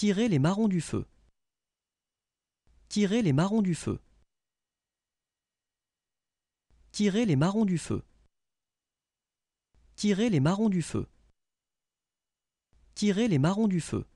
Tirer les marrons du feu. Tirer les marrons du feu. Tirer les marrons du feu. Tirer les marrons du feu. Tirer les marrons du feu.